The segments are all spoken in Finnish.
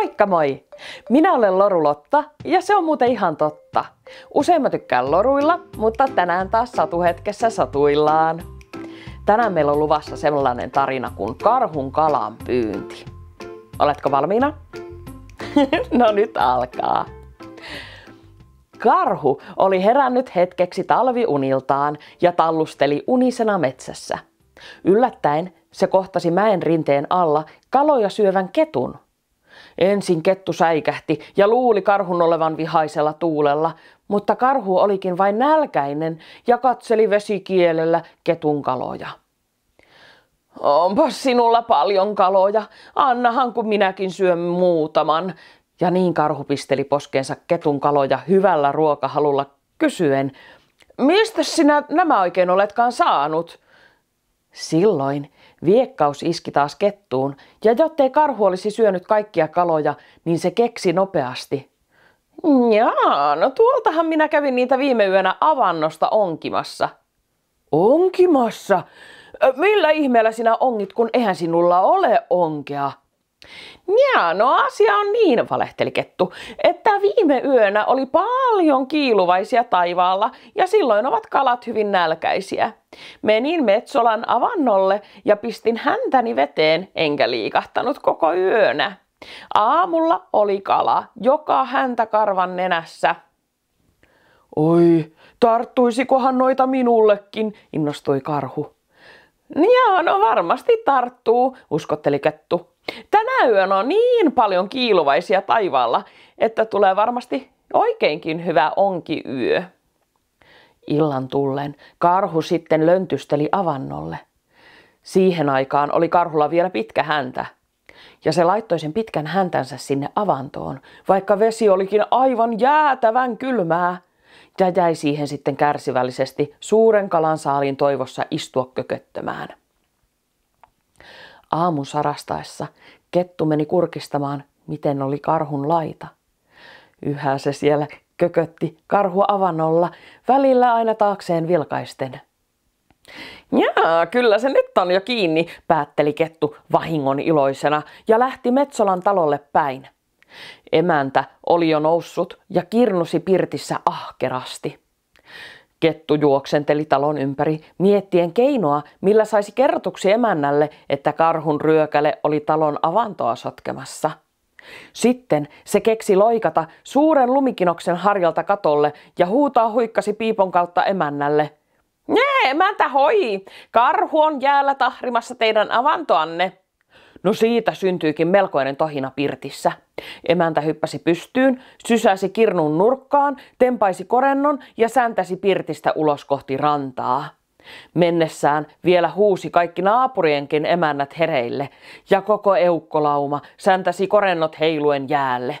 Moikka moi! Minä olen Loru Lotta ja se on muuten ihan totta. Usein mä tykkään loruilla, mutta tänään taas satuhetkessä satuillaan. Tänään meillä on luvassa sellainen tarina kuin karhun kalan pyynti. Oletko valmiina? no nyt alkaa. Karhu oli herännyt hetkeksi talviuniltaan ja tallusteli unisena metsässä. Yllättäen se kohtasi mäen rinteen alla kaloja syövän ketun – Ensin kettu säikähti ja luuli karhun olevan vihaisella tuulella, mutta karhu olikin vain nälkäinen ja katseli vesikielellä ketun kaloja. Onpas sinulla paljon kaloja, annahan kun minäkin syön muutaman. Ja niin karhu pisteli poskeensa ketun kaloja hyvällä ruokahalulla kysyen, mistä sinä nämä oikein oletkaan saanut? Silloin viekkaus iski taas kettuun, ja jottei karhu olisi syönyt kaikkia kaloja, niin se keksi nopeasti. Jaa, no tuoltahan minä kävin niitä viime yönä avannosta onkimassa. Onkimassa? Millä ihmeellä sinä ongit, kun eihän sinulla ole onkea? Jaa, no asia on niin, valehteli kettu, että viime yönä oli paljon kiiluvaisia taivaalla ja silloin ovat kalat hyvin nälkäisiä. Menin Metsolan avannolle ja pistin häntäni veteen, enkä liikahtanut koko yönä. Aamulla oli kala, joka häntä karvan nenässä. Oi, tarttuisikohan noita minullekin, innostui karhu. Joo, no varmasti tarttuu, uskotteli kettu. Tänä yönä on niin paljon kiiluvaisia taivaalla, että tulee varmasti oikeinkin hyvä onki yö. Illan tullen karhu sitten löntysteli avannolle. Siihen aikaan oli karhulla vielä pitkä häntä. Ja se laittoi sen pitkän häntänsä sinne avantoon, vaikka vesi olikin aivan jäätävän kylmää. Ja jäi siihen sitten kärsivällisesti suuren kalan saaliin toivossa istua kököttämään. Aamun sarastaessa kettu meni kurkistamaan, miten oli karhun laita – Yhä se siellä kökötti karhu avannolla, välillä aina taakseen vilkaisten. Jaa, kyllä se nyt on jo kiinni, päätteli kettu vahingon iloisena ja lähti Metsolan talolle päin. Emäntä oli jo noussut ja kirnusi pirtissä ahkerasti. Kettu juoksenteli talon ympäri, miettien keinoa, millä saisi kertoksi emännälle, että karhun ryökäle oli talon avantoa sotkemassa – sitten se keksi loikata suuren lumikinoksen harjalta katolle ja huutaa huikkasi piipon kautta emännälle. Nee, emäntä hoi! Karhu on jäällä tahrimassa teidän avantoanne. No siitä syntyykin melkoinen tohina pirtissä. Emäntä hyppäsi pystyyn, sysäsi kirnun nurkkaan, tempaisi korennon ja säntäsi pirtistä ulos kohti rantaa. Mennessään vielä huusi kaikki naapurienkin emännät hereille, ja koko eukkolauma säntäsi korennot heiluen jäälle.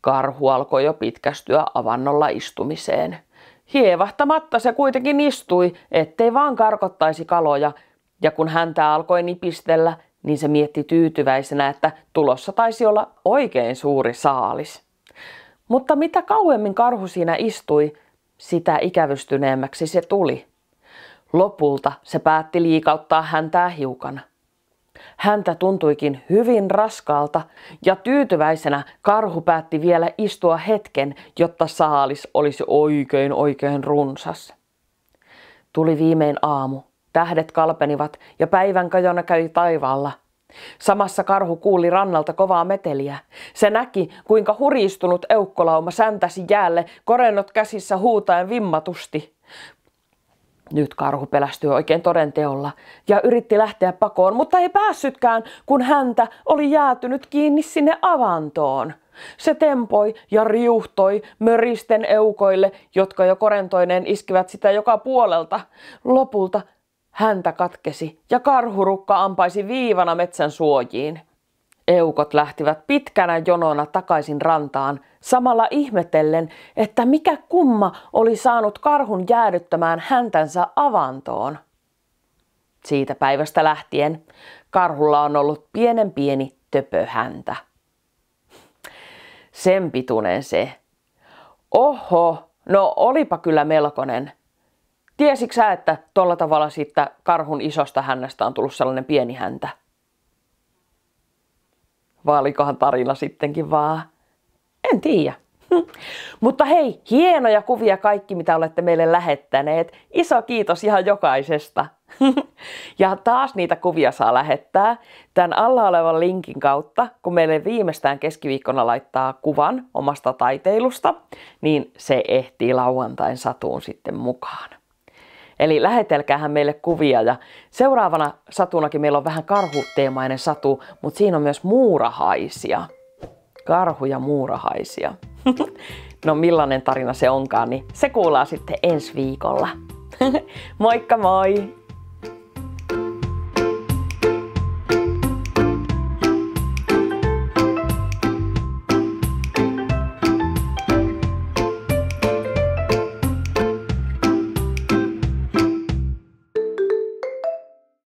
Karhu alkoi jo pitkästyä avannolla istumiseen. Hievahtamatta se kuitenkin istui, ettei vaan karkottaisi kaloja, ja kun häntä alkoi nipistellä, niin se mietti tyytyväisenä, että tulossa taisi olla oikein suuri saalis. Mutta mitä kauemmin karhu siinä istui, sitä ikävystyneemmäksi se tuli. Lopulta se päätti liikauttaa häntää hiukan. Häntä tuntuikin hyvin raskaalta ja tyytyväisenä karhu päätti vielä istua hetken, jotta saalis olisi oikein oikein runsas. Tuli viimein aamu. Tähdet kalpenivat ja päivän kajona kävi taivaalla. Samassa karhu kuuli rannalta kovaa meteliä. Se näki, kuinka huristunut eukkolauma säntäsi jäälle, korennot käsissä huutaen vimmatusti. Nyt karhu pelästyi oikein todenteolla ja yritti lähteä pakoon, mutta ei päässytkään, kun häntä oli jäätynyt kiinni sinne avantoon. Se tempoi ja riuhtoi möristen eukoille, jotka jo korentoineen iskivät sitä joka puolelta. Lopulta häntä katkesi ja karhurukka ampaisi viivana metsän suojiin. Eukot lähtivät pitkänä jonona takaisin rantaan, samalla ihmetellen, että mikä kumma oli saanut karhun jäädyttämään häntänsä avantoon. Siitä päivästä lähtien karhulla on ollut pienen pieni töpöhäntä. Sen pituinen se. Oho, no olipa kyllä melkoinen. Tiesiksä, että tuolla tavalla siitä karhun isosta hännästä on tullut sellainen pieni häntä? vai olikohan tarina sittenkin vaan? En tiedä. Mutta hei, hienoja kuvia kaikki, mitä olette meille lähettäneet. Iso kiitos ihan jokaisesta. ja taas niitä kuvia saa lähettää tämän alla olevan linkin kautta, kun meille viimeistään keskiviikkona laittaa kuvan omasta taiteilusta, niin se ehtii lauantain satuun sitten mukaan. Eli lähetelkäähän meille kuvia ja seuraavana satunakin meillä on vähän karhuteemainen satu, mutta siinä on myös muurahaisia. Karhuja muurahaisia. no millainen tarina se onkaan, niin se kuullaan sitten ensi viikolla. Moikka moi!